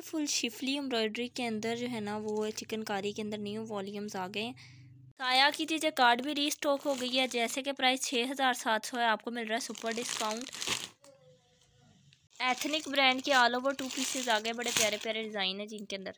ये full Schiffli embroidery के अंदर जो है ना वो चिकनकारी के अंदर न्यू वॉल्यूम्स आ गए हैं काया की चीज़ें कार्ड भी रीस्टॉक हो गई है जैसे कि प्राइस छः हज़ार सात सौ है आपको मिल रहा है सुपर डिस्काउंट एथनिक ब्रांड के ऑल ओवर टू पीसेज आ गए बड़े प्यारे प्यारे डिज़ाइन है जिनके अंदर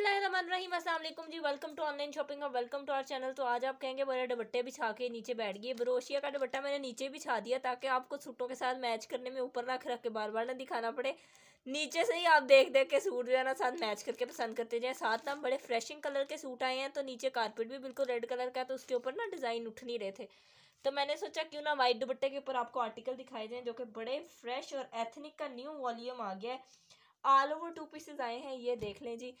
बिस्मिल्लाम जी वेलकम टू ऑनलाइन शॉपिंग और वेलकम टू आर चैनल तो आज आप कहेंगे बड़े दुपट्टे बिछा के नीचे बैठ गए बरोशिया का दुपट्टा मैंने नीचे बिछा दिया ताकि आपको सूटों के साथ मैच करने में ऊपर रख रख के बार बार ना दिखाना पड़े नीचे से ही आप देख देख के सूट जो है ना साथ मैच करके पसंद करते जाए साथ ना बड़े फ्रेशिंग कलर के सूट आए हैं तो नीचे कारपेट भी बिल्कुल रेड कलर का है तो उसके ऊपर ना डिज़ाइन उठ नहीं रहे थे तो मैंने सोचा क्यों ना वाइट दुपट्टे के ऊपर आपको आर्टिकल दिखाए दें जो कि बड़े फ्रेश और एथनिक का न्यू वॉल्यूम आ गया है ऑल ओवर टू पीसेज आए हैं ये देख लें जी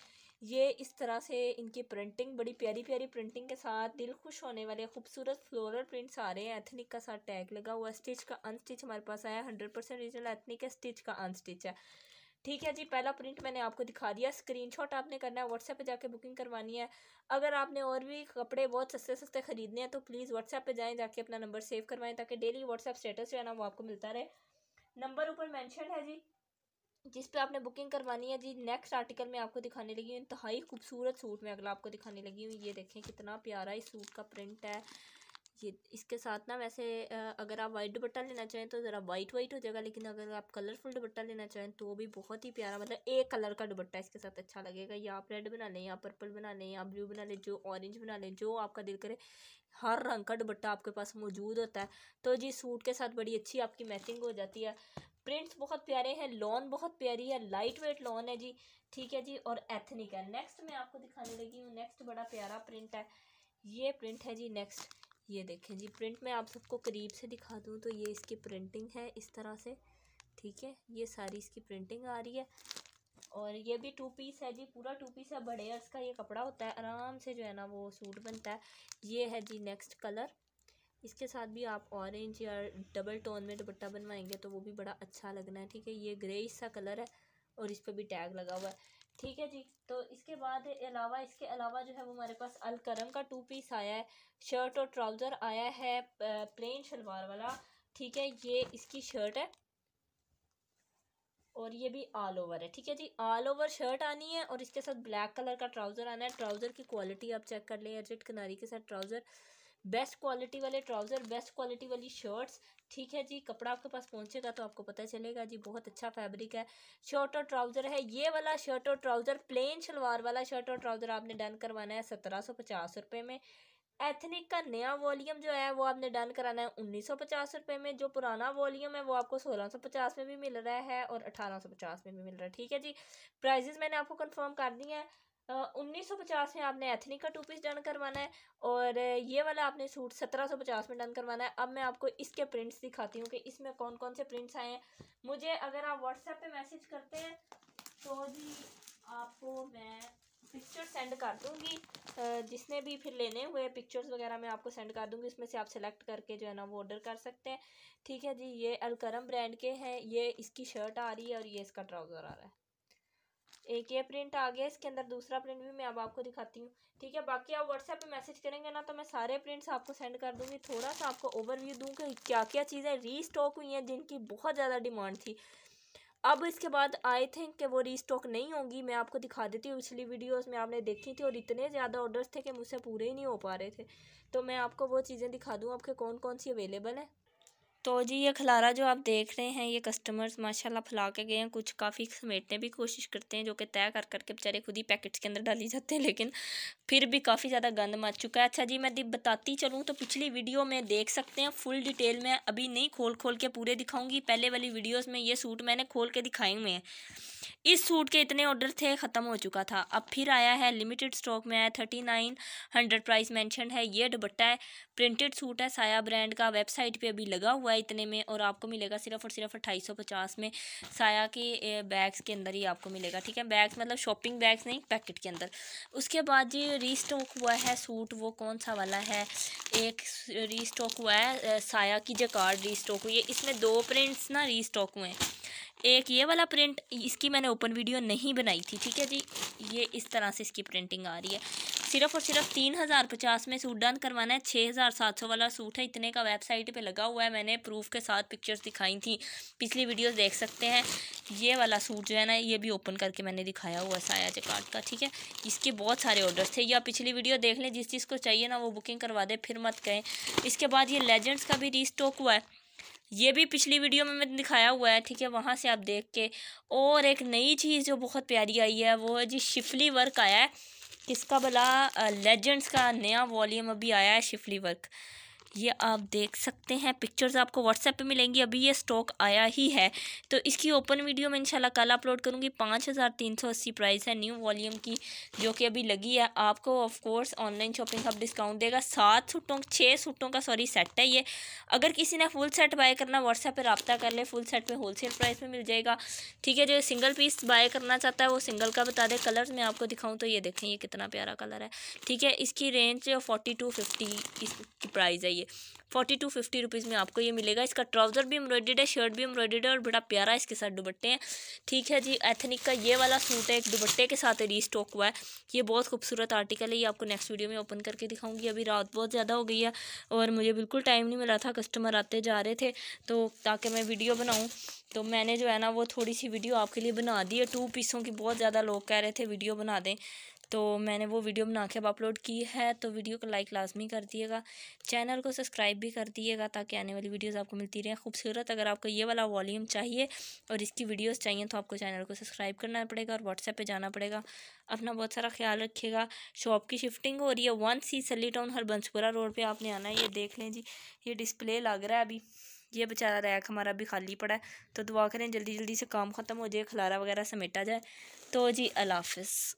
ये इस तरह से इनकी प्रिंटिंग बड़ी प्यारी प्यारी प्रिंटिंग के साथ दिल खुश होने वाले खूबसूरत फ्लोरल प्रिंट्स आ रहे हैं एथनिक का साथ टैग लगा हुआ स्टिच का अनस्टिच हमारे पास आया हंड्रेड परसेंट रिजनल एथनिक है स्टिच का अनस्टिच है ठीक है जी पहला प्रिंट मैंने आपको दिखा दिया स्क्रीनशॉट आपने करना है व्हाट्सएप पे जाके बुकिंग करवानी है अगर आपने और भी कपड़े बहुत सस्ते सस्ते खरीदने हैं तो प्लीज़ व्हाट्सएप पे जाएं जाके अपना नंबर सेव करवाएं ताकि डेली व्हाट्सएप स्टेटस जो है ना वो आपको मिलता रहे नंबर ऊपर मेंशन है जी जिस पे आपने बुकिंग करवानी है जी नेक्स्ट आर्टिकल में आपको दिखाने लगी हूँ इंतहाई खूबसूरत सूट में अगला आपको दिखाने लगी हूँ ये देखें कितना प्यारा इस सूट का प्रिंट है ये इसके साथ ना वैसे अगर आप वाइट दुपट्टा लेना चाहें तो ज़रा वाइट वाइट हो जाएगा लेकिन अगर आप कलरफुल दुपट्टा लेना चाहें तो भी बहुत ही प्यारा मतलब एक कलर का दुपट्टा इसके साथ अच्छा लगेगा या आप रेड बना लें या पर्पल बना लें या ब्लू बना लें जो ऑरेंज बना लें जो आपका दिल करे हर रंग का दुपट्टा आपके पास मौजूद होता है तो जी सूट के साथ बड़ी अच्छी आपकी मैचिंग हो जाती है प्रिंट्स बहुत प्यारे हैं लॉन बहुत प्यारी है लाइट वेट लॉन है जी ठीक है जी और एथनिक है नेक्स्ट मैं आपको दिखाने लगी हूँ नेक्स्ट बड़ा प्यारा प्रिंट है ये प्रिंट है जी नेक्स्ट ये देखें जी प्रिंट मैं आप सबको करीब से दिखा दूँ तो ये इसकी प्रिंटिंग है इस तरह से ठीक है ये सारी इसकी प्रिंटिंग आ रही है और ये भी टू पीस है जी पूरा टू पीस है बड़े अर्स का ये कपड़ा होता है आराम से जो है ना वो सूट बनता है ये है जी नेक्स्ट कलर इसके साथ भी आप ऑरेंज या डबल टोन में दुपट्टा बनवाएंगे तो वो भी बड़ा अच्छा लगना है ठीक है ये ग्रे सा कलर है और इस पर भी टैग लगा हुआ है ठीक है जी तो इसके बाद अलावा इसके अलावा जो है वो हमारे पास अलकरम का टू पीस आया है शर्ट और ट्राउज़र आया है प्लेन शलवार वाला ठीक है ये इसकी शर्ट है और ये भी ऑल ओवर है ठीक है जी ऑल ओवर शर्ट आनी है और इसके साथ ब्लैक कलर का ट्राउज़र आना है ट्राउज़र की क्वालिटी आप चेक कर लें अर्जिट किनारी के साथ ट्राउज़र बेस्ट क्वालिटी वाले ट्राउज़र बेस्ट क्वालिटी वाली शर्ट्स ठीक है जी कपड़ा आपके पास पहुंचेगा तो आपको पता चलेगा जी बहुत अच्छा फैब्रिक है शर्ट और ट्राउज़र है ये वाला शर्ट और ट्राउज़र प्लेन शलवार वाला शर्ट और ट्राउज़र आपने डन करवाना है सत्रह सौ पचास रुपये में एथनिक का नया वॉल्यूम जो है वो आपने डन कराना है उन्नीस सौ पचास रुपये में जो पुराना वॉल्यूम है वो आपको सोलह सौ पचास में भी मिल रहा है और अठारह सौ पचास में भी मिल रहा है ठीक है जी प्राइजेज़ मैंने आपको कंफर्म कर दी हैं उन्नीस सौ पचास में आपने एथनिक का टू पीस डन करवाना है और ये वाला आपने सूट सत्रह सौ पचास में डन करवाना है अब मैं आपको इसके प्रिंट्स दिखाती हूँ कि इसमें कौन कौन से प्रिंट्स आए हैं मुझे अगर आप व्हाट्सएप पे मैसेज करते हैं तो जी आपको मैं पिक्चर सेंड कर दूँगी जिसने भी फिर लेने हुए पिक्चर्स वगैरह मैं आपको सेंड कर दूँगी उसमें से आप सेलेक्ट करके जो है ना वो ऑर्डर कर सकते हैं ठीक है जी ये अलकरम ब्रांड के हैं ये इसकी शर्ट आ रही है और ये इसका ट्राउज़र आ रहा है एक ये प्रिंट आ गया इसके अंदर दूसरा प्रिंट भी मैं अब आपको दिखाती हूँ ठीक है बाकी आप व्हाट्सएप पे मैसेज करेंगे ना तो मैं सारे प्रिंट्स आपको सेंड कर दूँगी थोड़ा सा आपको ओवरव्यू दूँ कि क्या क्या चीज़ें रीस्टॉक हुई हैं जिनकी बहुत ज़्यादा डिमांड थी अब इसके बाद आई थिंक कि वो रीस्टॉक नहीं होंगी मैं आपको दिखा देती हूँ पिछली वीडियोज़ में आपने देखी थी और इतने ज़्यादा ऑर्डर्स थे कि मुझसे पूरे ही नहीं हो पा रहे थे तो मैं आपको वो चीज़ें दिखा दूँ आपके कौन कौन सी अवेलेबल हैं तो जी ये खलारा जो आप देख रहे हैं ये कस्टमर्स माशाल्लाह फैला के गए हैं कुछ काफ़ी समेटने भी कोशिश करते हैं जो कि तय कर करके बेचारे खुद ही पैकेट्स के अंदर डाली जाते हैं लेकिन फिर भी काफ़ी ज़्यादा गंद मच चुका है अच्छा जी मैं बताती चलूँ तो पिछली वीडियो में देख सकते हैं फुल डिटेल में अभी नहीं खोल खोल के पूरे दिखाऊँगी पहले वाली वीडियोज़ में ये सूट मैंने खोल के दिखाए हुए हैं इस सूट के इतने ऑर्डर थे ख़त्म हो चुका था अब फिर आया है लिमिटेड स्टॉक में आया thirty nine hundred price mention है ये दुबट्टा है प्रिंटेड सूट है साया ब्रांड का वेबसाइट पे अभी लगा हुआ है इतने में और आपको मिलेगा सिर्फ और सिर्फ अट्ठाईस सौ पचास में साया के बैग्स के अंदर ही आपको मिलेगा ठीक है बैग्स मतलब शॉपिंग बैग्स नहीं पैकेट के अंदर उसके बाद जी स्टॉक हुआ है सूट वो कौन सा वाला है एक स्टॉक हुआ है साया की जकार्ड स्टॉक हुई है इसमें दो प्रिंट्स ना स्टॉक हुए हैं एक ये वाला प्रिंट इसकी मैंने ओपन वीडियो नहीं बनाई थी ठीक है जी ये इस तरह से इसकी प्रिंटिंग आ रही है सिर्फ और सिर्फ तीन हज़ार पचास में सूट डन करवाना है छः हज़ार सात सौ वाला सूट है इतने का वेबसाइट पे लगा हुआ है मैंने प्रूफ के साथ पिक्चर्स दिखाई थी पिछली वीडियोस देख सकते हैं ये वाला सूट जो है ना ये भी ओपन करके मैंने दिखाया हुआ साया जकाट का ठीक है इसके बहुत सारे ऑर्डर्स थे या पिछली वीडियो देख लें जिस चीज़ को चाहिए ना वो बुकिंग करवा दे फिर मत कहें इसके बाद ये लेजेंड्स का भी री हुआ है ये भी पिछली वीडियो में मैंने दिखाया हुआ है ठीक है वहाँ से आप देख के और एक नई चीज़ जो बहुत प्यारी आई है वो है जी शिफली वर्क आया है किसका भला लेजेंड्स का नया वॉल्यूम अभी आया है शिफली वर्क ये आप देख सकते हैं पिक्चर्स आपको व्हाट्सएप पे मिलेंगी अभी ये स्टॉक आया ही है तो इसकी ओपन वीडियो मैं इंशाल्लाह कल अपलोड करूँगी पाँच हज़ार तीन सौ अस्सी प्राइस है न्यू वॉल्यूम की जो कि अभी लगी है आपको ऑफ कोर्स ऑनलाइन शॉपिंग का डिस्काउंट देगा सात सूटों छः सूटों का सॉरी सेट है ये अगर किसी ने फुल सेट बाय करना व्हाट्सएप पर रबता कर ले फुल सेट पर सेल प्राइस में मिल जाएगा ठीक है जो सिंगल पीस बाय करना चाहता है वो सिंगल का बता दें कलर्स मैं आपको दिखाऊँ तो ये देखें ये कितना प्यारा कलर है ठीक है इसकी रेंज फोर्टी टू फिफ्टी इसकी प्राइस है चाहिए फोर्टी टू फिफ्टी रुपीज़ में आपको ये मिलेगा इसका ट्राउज़र भी एम्ब्रॉयडेड है शर्ट भी एम्ब्रॉयडेड है और बड़ा प्यारा इसके साथ दुपट्टे हैं ठीक है जी एथनिक का ये वाला सूट है एक दुपट्टे के साथ री स्टॉक हुआ है ये बहुत खूबसूरत आर्टिकल है ये आपको नेक्स्ट वीडियो में ओपन करके दिखाऊंगी अभी रात बहुत ज़्यादा हो गई है और मुझे बिल्कुल टाइम नहीं मिला था कस्टमर आते जा रहे थे तो ताकि मैं वीडियो बनाऊँ तो मैंने जो है ना वो थोड़ी सी वीडियो आपके लिए बना दी है टू पीसों की बहुत ज़्यादा लोग कह रहे थे वीडियो बना दें तो मैंने वो वीडियो बना के अब अपलोड की है तो वीडियो को लाइक लाजमी कर दिएगा चैनल को सब्सक्राइब भी कर दिएगा ताकि आने वाली वीडियोस आपको मिलती रहे खूबसूरत अगर आपको ये वाला वॉल्यूम चाहिए और इसकी वीडियोस चाहिए तो आपको चैनल को सब्सक्राइब करना पड़ेगा और व्हाट्सएप पर जाना पड़ेगा अपना बहुत सारा ख्याल रखिएगा शॉप की शिफ्टिंग हो रही है वन सी सली टाउन हरबंसपुरा रोड पर आपने आना है ये देख लें जी ये डिस्प्ले लग रहा है अभी ये बेचारा रैक हमारा अभी खाली पड़ा है तो दुआ करें जल्दी जल्दी से काम ख़त्म हो जाए खलारा वगैरह समेटा जाए तो जी अल्लाफ़